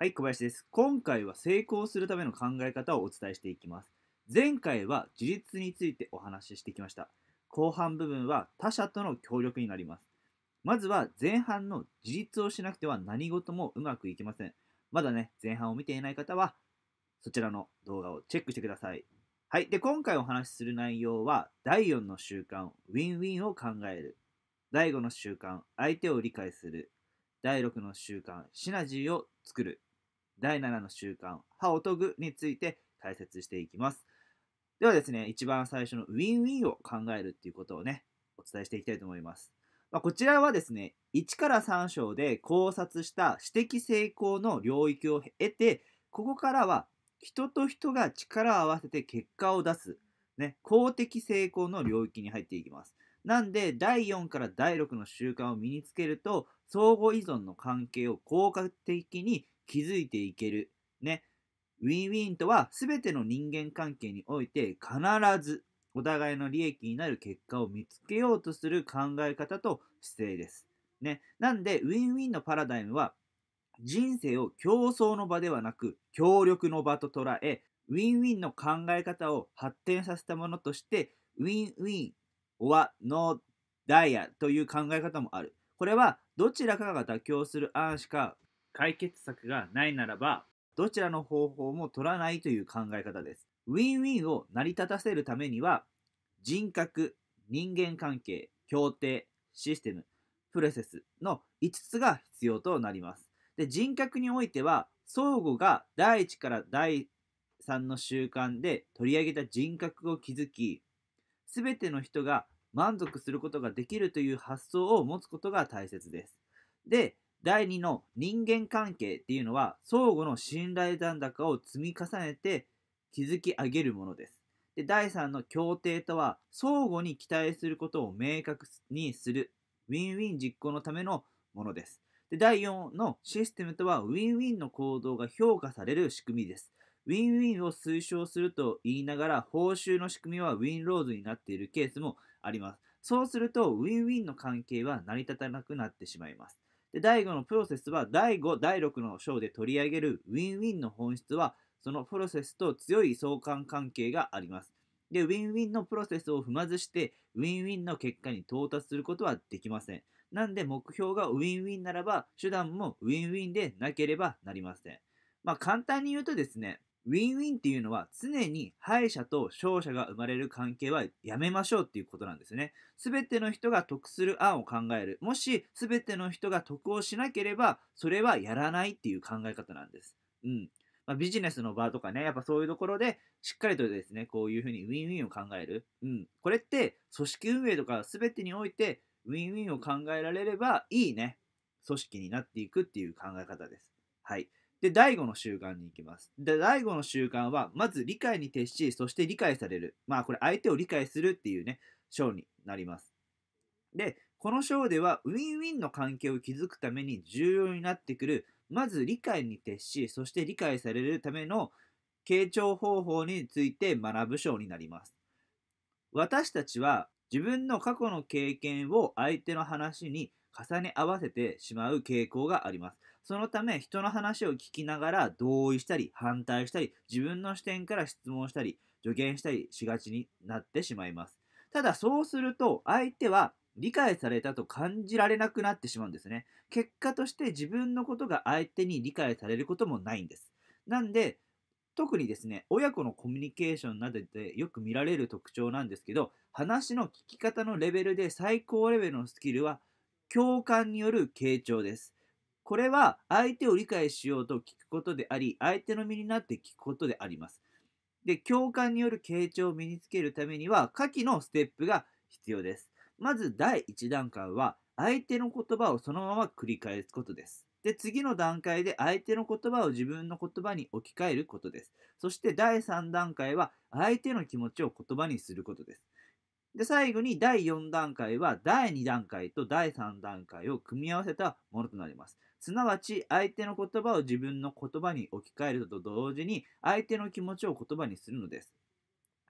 はい、小林です。今回は成功するための考え方をお伝えしていきます。前回は自立についてお話ししてきました。後半部分は他者との協力になります。まずは前半の自立をしなくては何事もうまくいきません。まだね、前半を見ていない方は、そちらの動画をチェックしてください。はい。で、今回お話しする内容は、第4の習慣、ウィンウィンを考える。第5の習慣、相手を理解する。第6の習慣、シナジーを作る。第7の習慣、歯を研ぐについて解説していきます。ではですね、一番最初のウィンウィンを考えるっていうことをね、お伝えしていきたいと思います。まあ、こちらはですね、1から3章で考察した私的成功の領域を得て、ここからは人と人が力を合わせて結果を出す、ね、公的成功の領域に入っていきます。なんで、第4から第6の習慣を身につけると、相互依存の関係を効果的に築いていける。ね。ウィンウィンとは全ての人間関係において必ずお互いの利益になる結果を見つけようとする考え方と姿勢です。ね。なんで、ウィンウィンのパラダイムは人生を競争の場ではなく協力の場と捉え、ウィンウィンの考え方を発展させたものとして、ウィンウィン o ノー、ダイヤという考え方もある。これはどちらかが妥協する案しか解決策がないならば、どちらの方法も取らないという考え方です。ウィンウィンを成り立たせるためには、人格、人間関係、協定、システム、プロセスの5つが必要となります。で人格においては、相互が第1から第3の習慣で取り上げた人格を築き、全ての人が満足することができるという発想を持つことが大切です。で、第2の人間関係っていうのは相互の信頼残高を積み重ねて築き上げるものです。で第3の協定とは相互に期待することを明確にするウィンウィン実行のためのものです。で第4のシステムとはウィンウィンの行動が評価される仕組みです。ウィンウィンを推奨すると言いながら報酬の仕組みはウィンローズになっているケースもあります。そうするとウィンウィンの関係は成り立たなくなってしまいます。で第5のプロセスは第5、第6の章で取り上げるウィンウィンの本質はそのプロセスと強い相関関係があります。で、ウィンウィンのプロセスを踏まずして、ウィンウィンの結果に到達することはできません。なんで目標がウィンウィンならば、手段もウィンウィンでなければなりません。まあ簡単に言うとですね、ウィンウィンっていうのは常に敗者と勝者が生まれる関係はやめましょうっていうことなんですね。全ての人が得する案を考える。もし全ての人が得をしなければ、それはやらないっていう考え方なんです。うん。まあ、ビジネスの場とかね、やっぱそういうところで、しっかりとですね、こういうふうにウィンウィンを考える。うん。これって、組織運営とか全てにおいて、ウィンウィンを考えられればいいね、組織になっていくっていう考え方です。はい。で、第5の習慣に行きます。で、第5の習慣は、まず理解に徹し、そして理解される。まあ、これ、相手を理解するっていうね、章になります。で、この章では、ウィンウィンの関係を築くために重要になってくる、まず理解に徹し、そして理解されるための傾聴方法について学ぶ章になります。私たちは自分の過去の経験を相手の話に重ね合わせてしまう傾向があります。そのため、人の話を聞きながら同意したり、反対したり、自分の視点から質問したり、助言したりしがちになってしまいます。ただ、そうすると、相手は理解されたと感じられなくなってしまうんですね。結果として自分のことが相手に理解されることもないんです。なんで、特にですね、親子のコミュニケーションなどでよく見られる特徴なんですけど、話の聞き方のレベルで最高レベルのスキルは共感による傾聴です。これは相手を理解しようと聞くことであり、相手の身になって聞くことであります。で、共感による傾聴を身につけるためには、下記のステップが必要です。まず第1段階は、相手の言葉をそのまま繰り返すことです。で、次の段階で相手の言葉を自分の言葉に置き換えることです。そして第3段階は、相手の気持ちを言葉にすることです。で、最後に第4段階は、第2段階と第3段階を組み合わせたものとなります。すなわち相手の言葉を自分の言葉に置き換えると同時に相手の気持ちを言葉にするのです。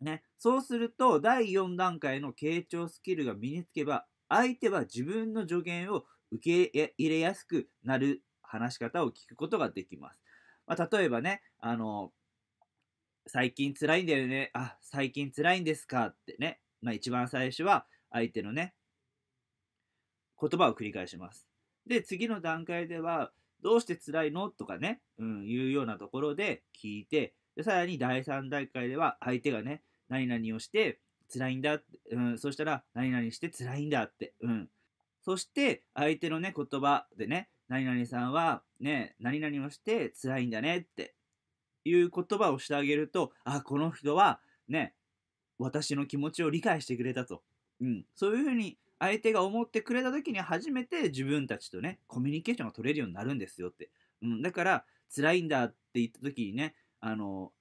ね、そうすると第4段階の傾聴スキルが身につけば相手は自分の助言を受け入れやすくなる話し方を聞くことができます。まあ、例えばね、あの、最近辛いんだよね。あ、最近辛いんですかってね。まあ、一番最初は相手のね、言葉を繰り返します。で、次の段階では、どうして辛いのとかね、うん、いうようなところで聞いて、でさらに第3段階では、相手がね、何々をして辛いんだって、うん、そしたら、何々して辛いんだって、うん。そして、相手のね、言葉でね、何々さんは、ね、何々をして辛いんだねっていう言葉をしてあげると、あ、この人は、ね、私の気持ちを理解してくれたと。うん、そういうふうに相手が思ってくれた時に初めて自分たちとね、コミュニケーションが取れるようになるんですよって。うん、だから、辛いんだって言った時にね、あの、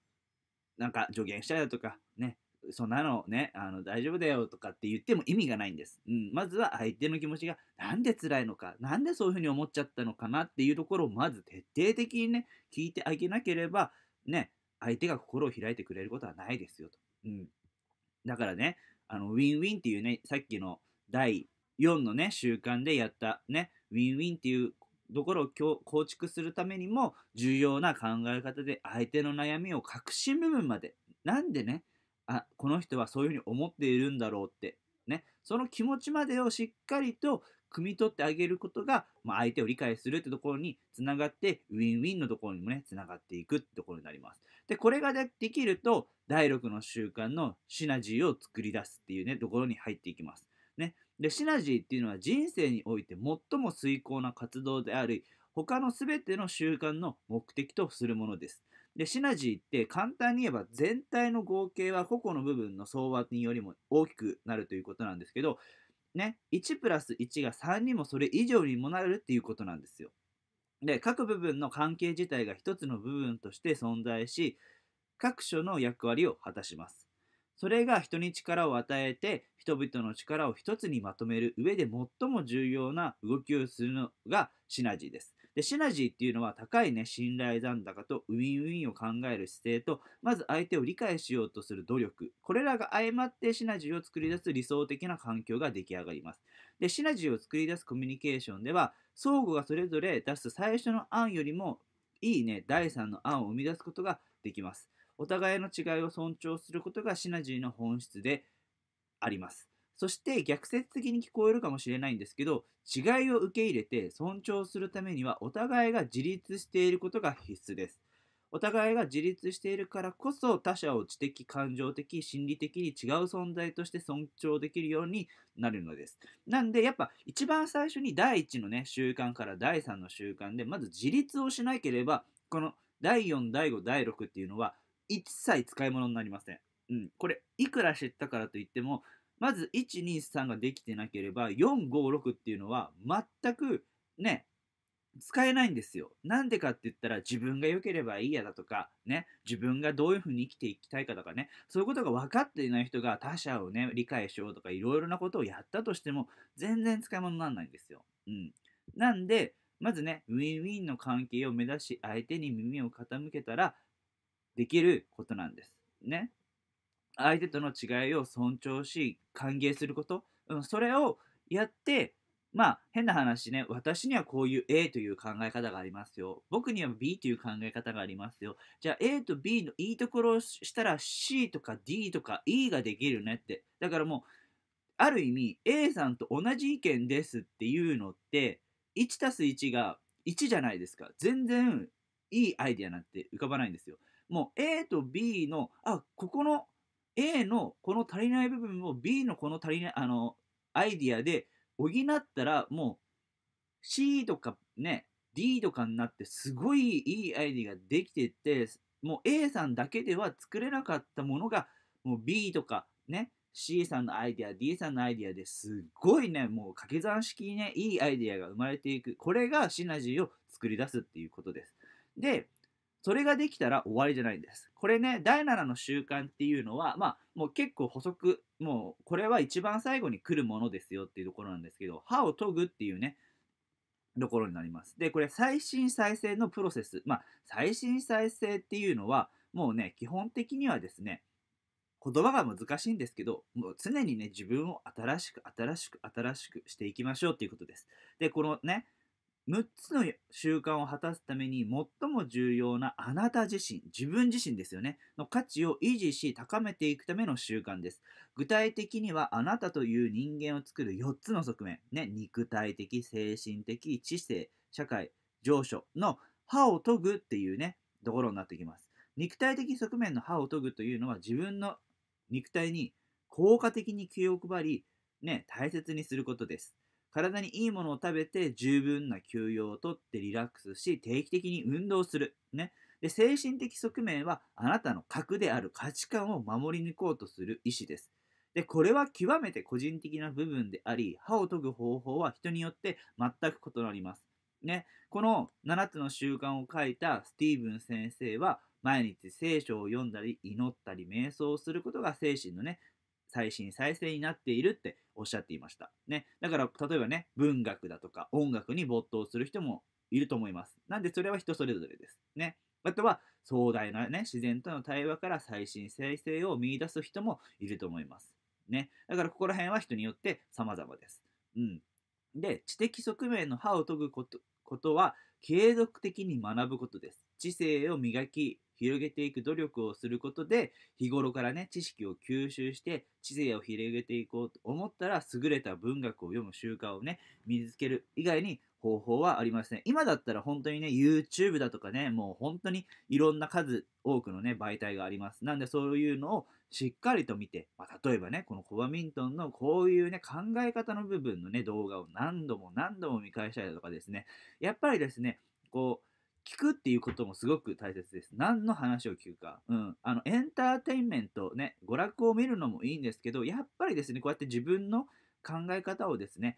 なんか助言しただとか、ね、そんなのね、あの大丈夫だよとかって言っても意味がないんです。うん、まずは相手の気持ちがなんで辛いのか、なんでそういうふうに思っちゃったのかなっていうところをまず徹底的にね、聞いてあげなければ、ね、相手が心を開いてくれることはないですよと。うん。だからね、あの、ウィンウィンっていうね、さっきの第4のね、習慣でやったね、ウィンウィンっていうところを構築するためにも重要な考え方で相手の悩みを核心部分まで、なんでね、あ、この人はそういうふうに思っているんだろうってね、その気持ちまでをしっかりと汲み取ってあげることが、まあ、相手を理解するってところにつながって、ウィンウィンのところにもね、つながっていくってところになります。で、これができると、第6の習慣のシナジーを作り出すっていうね、ところに入っていきます。ね。で、シナジーっていうのは人生において最も遂行な活動であり、他の全ての習慣の目的とするものです。で、シナジーって簡単に言えば全体の合計は個々の部分の相場によりも大きくなるということなんですけど、ね、1プラス1が3にもそれ以上にもなるっていうことなんですよ。で、各部分の関係自体が一つの部分として存在し、各所の役割を果たします。それが人に力を与えて人々の力を一つにまとめる上で最も重要な動きをするのがシナジーです。でシナジーっていうのは高い、ね、信頼残高とウィンウィンを考える姿勢とまず相手を理解しようとする努力これらが相まってシナジーを作り出す理想的な環境が出来上がります。でシナジーを作り出すコミュニケーションでは相互がそれぞれ出す最初の案よりもいいね第3の案を生み出すことができます。お互いの違いを尊重することがシナジーの本質であります。そして逆説的に聞こえるかもしれないんですけど、違いを受け入れて尊重するためにはお互いが自立していることが必須です。お互いが自立しているからこそ他者を知的、感情的、心理的に違う存在として尊重できるようになるのです。なんでやっぱ一番最初に第1のね習慣から第3の習慣でまず自立をしなければこの第4、第5、第6っていうのは一切使い物になりません。うん、これ、いくら知ったからといっても、まず123ができてなければ456っていうのは全くね使えないんですよ。なんでかって言ったら自分が良ければいいやだとかね自分がどういうふうに生きていきたいかとかねそういうことが分かっていない人が他者をね理解しようとかいろいろなことをやったとしても全然使い物にならないんですよ。うん、なんでまずねウィンウィンの関係を目指し相手に耳を傾けたらできることなんです。ね。相手との違いを尊重し、歓迎すること、うん、それをやって、まあ、変な話ね、私にはこういう A という考え方がありますよ。僕には B という考え方がありますよ。じゃあ A と B のいいところをしたら C とか D とか E ができるねって。だからもう、ある意味 A さんと同じ意見ですっていうのって、1 1が1じゃないですか。全然いいアイデアなんて浮かばないんですよ。もう A と B の、あ、ここの A のこの足りない部分を B のこの足りない、あの、アイディアで補ったら、もう C とかね、D とかになってすごいいいアイディアができてって、もう A さんだけでは作れなかったものが、もう B とかね、C さんのアイディア、D さんのアイディアですごいね、もう掛け算式にね、いいアイディアが生まれていく。これがシナジーを作り出すっていうことです。で、それができたら終わりじゃないんです。これね、第7の習慣っていうのは、まあ、もう結構補足、もうこれは一番最後に来るものですよっていうところなんですけど、歯を研ぐっていうね、ところになります。で、これ最新再生のプロセス。まあ、最新再生っていうのは、もうね、基本的にはですね、言葉が難しいんですけど、もう常にね、自分を新しく、新しく、新しくしていきましょうっていうことです。で、このね、6つの習慣を果たすために最も重要なあなた自身、自分自身ですよね、の価値を維持し高めていくための習慣です。具体的にはあなたという人間を作る4つの側面、ね、肉体的、精神的、知性、社会、上昇の歯を研ぐっていうね、ところになってきます。肉体的側面の歯を研ぐというのは自分の肉体に効果的に気を配り、ね、大切にすることです。体にいいものを食べて十分な休養をとってリラックスし定期的に運動する、ね、で精神的側面はあなたの核である価値観を守り抜こうとする意思ですでこれは極めて個人的な部分であり歯を研ぐ方法は人によって全く異なります、ね、この7つの習慣を書いたスティーブン先生は毎日聖書を読んだり祈ったり瞑想をすることが精神のね最新再生になっているっておっしゃっていました。ね。だから、例えばね、文学だとか音楽に没頭する人もいると思います。なんで、それは人それぞれです。ね。あとは、壮大なね、自然との対話から最新再生を見いだす人もいると思います。ね。だから、ここら辺は人によって様々です。うん。で、知的側面の歯を研ぐことことは、継続的に学ぶことです。知性を磨き、広げていく努力をすることで日頃からね知識を吸収して知性を広げていこうと思ったら優れた文学を読む習慣をね身につける以外に方法はありません、今だったら本当にね YouTube だとかねもう本当にいろんな数多くのね媒体があります。なんでそういうのをしっかりと見て、まあ、例えばねこのコバミントンのこういうね考え方の部分のね動画を何度も何度も見返したりだとかですねやっぱりですねこう聞くっていうこともすごく大切です。何の話を聞くか。うん。あの、エンターテインメント、ね、娯楽を見るのもいいんですけど、やっぱりですね、こうやって自分の考え方をですね、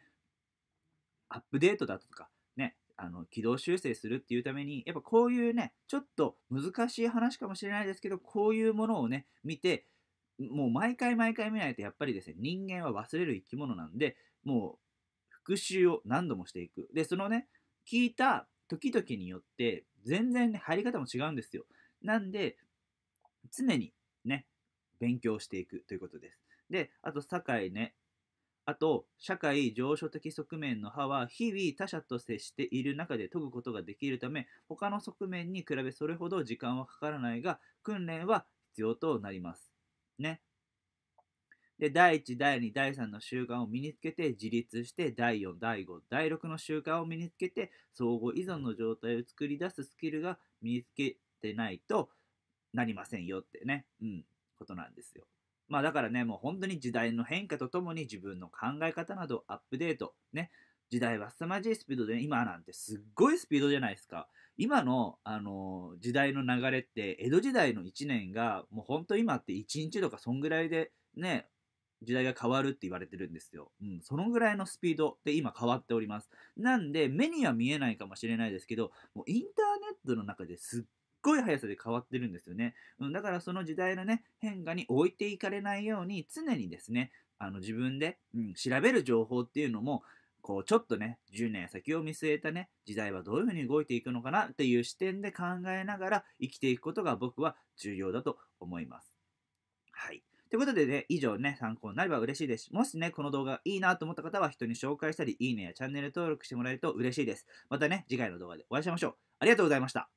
アップデートだとか、ね、あの軌道修正するっていうために、やっぱこういうね、ちょっと難しい話かもしれないですけど、こういうものをね、見て、もう毎回毎回見ないと、やっぱりですね、人間は忘れる生き物なんで、もう復習を何度もしていく。で、そのね、聞いた時々によって全然、ね、入り方も違うんですよ。なんで、常にね、勉強していくということです。で、あと、会ね、あと、社会上所的側面の歯は日々他者と接している中で研ぐことができるため、他の側面に比べそれほど時間はかからないが、訓練は必要となります。ね。で、第1、第2、第3の習慣を身につけて自立して、第4、第5、第6の習慣を身につけて、相互依存の状態を作り出すスキルが身につけてないとなりませんよってね、うん、ことなんですよ。まあだからね、もう本当に時代の変化とともに自分の考え方などアップデート、ね、時代は凄まじいスピードで、ね、今なんてすっごいスピードじゃないですか。今の、あのー、時代の流れって、江戸時代の1年が、もう本当今って1日とかそんぐらいでね、時代が変わるって言われてるんですよ。うん、そのぐらいのスピードで今変わっております。なんで、目には見えないかもしれないですけど、もうインターネットの中ですっごい速さで変わってるんですよね。うん、だからその時代のね、変化に置いていかれないように、常にですね、あの自分で、うん、調べる情報っていうのも、こうちょっとね、10年先を見据えたね、時代はどういうふうに動いていくのかなっていう視点で考えながら生きていくことが僕は重要だと思います。はい。ということでね、以上ね、参考になれば嬉しいですし、もしね、この動画がいいなと思った方は人に紹介したり、いいねやチャンネル登録してもらえると嬉しいです。またね、次回の動画でお会いしましょう。ありがとうございました。